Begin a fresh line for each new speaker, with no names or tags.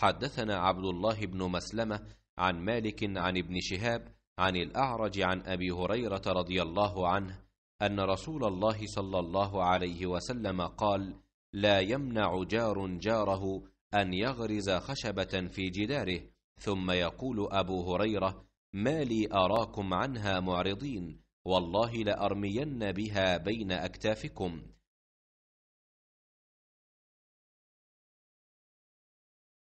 حدثنا عبد الله بن مسلمة عن مالك عن ابن شهاب عن الأعرج عن أبي هريرة رضي الله عنه أن رسول الله صلى الله عليه وسلم قال: لا يمنع جار جاره أن يغرز خشبة في جداره، ثم يقول أبو هريرة: ما لي أراكم عنها معرضين، والله لأرمين بها بين أكتافكم.